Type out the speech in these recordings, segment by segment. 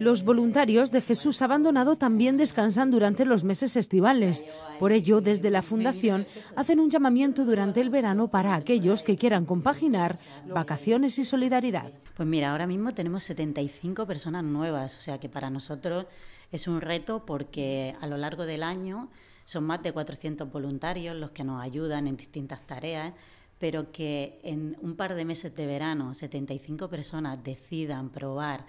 Los voluntarios de Jesús Abandonado también descansan durante los meses estivales. Por ello, desde la Fundación hacen un llamamiento durante el verano para aquellos que quieran compaginar vacaciones y solidaridad. Pues mira, ahora mismo tenemos 75 personas nuevas, o sea que para nosotros es un reto porque a lo largo del año son más de 400 voluntarios los que nos ayudan en distintas tareas pero que en un par de meses de verano 75 personas decidan probar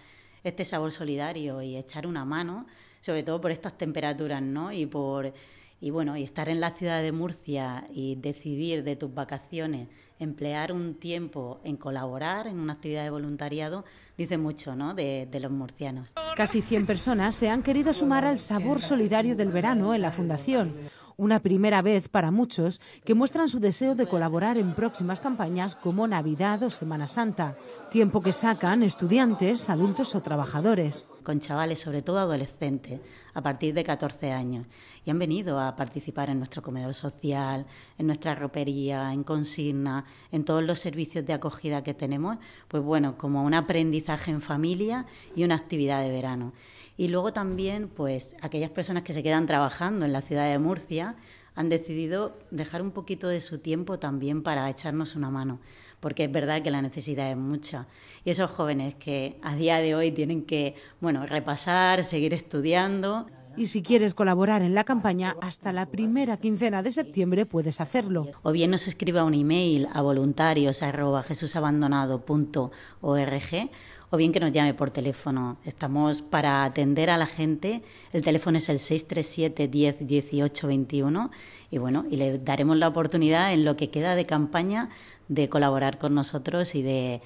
este sabor solidario y echar una mano, sobre todo por estas temperaturas, ¿no? Y por y bueno, y estar en la ciudad de Murcia y decidir de tus vacaciones emplear un tiempo en colaborar en una actividad de voluntariado, dice mucho ¿no? de, de los murcianos. Casi 100 personas se han querido sumar al sabor solidario del verano en la Fundación una primera vez para muchos que muestran su deseo de colaborar en próximas campañas como Navidad o Semana Santa, tiempo que sacan estudiantes, adultos o trabajadores. Con chavales, sobre todo adolescentes, a partir de 14 años, y han venido a participar en nuestro comedor social, en nuestra ropería, en consigna, en todos los servicios de acogida que tenemos, pues bueno, como un aprendizaje en familia y una actividad de verano. Y luego también, pues, aquellas personas que se quedan trabajando en la ciudad de Murcia han decidido dejar un poquito de su tiempo también para echarnos una mano, porque es verdad que la necesidad es mucha. Y esos jóvenes que a día de hoy tienen que, bueno, repasar, seguir estudiando, y si quieres colaborar en la campaña, hasta la primera quincena de septiembre puedes hacerlo. O bien nos escriba un email a voluntarios.jesusabandonado.org o bien que nos llame por teléfono. Estamos para atender a la gente. El teléfono es el 637 10 18 21 y bueno, y le daremos la oportunidad en lo que queda de campaña de colaborar con nosotros y de,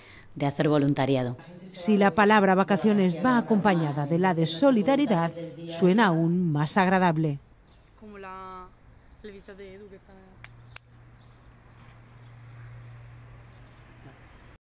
hacer voluntariado. Si la palabra vacaciones va acompañada de la de solidaridad, suena aún más agradable.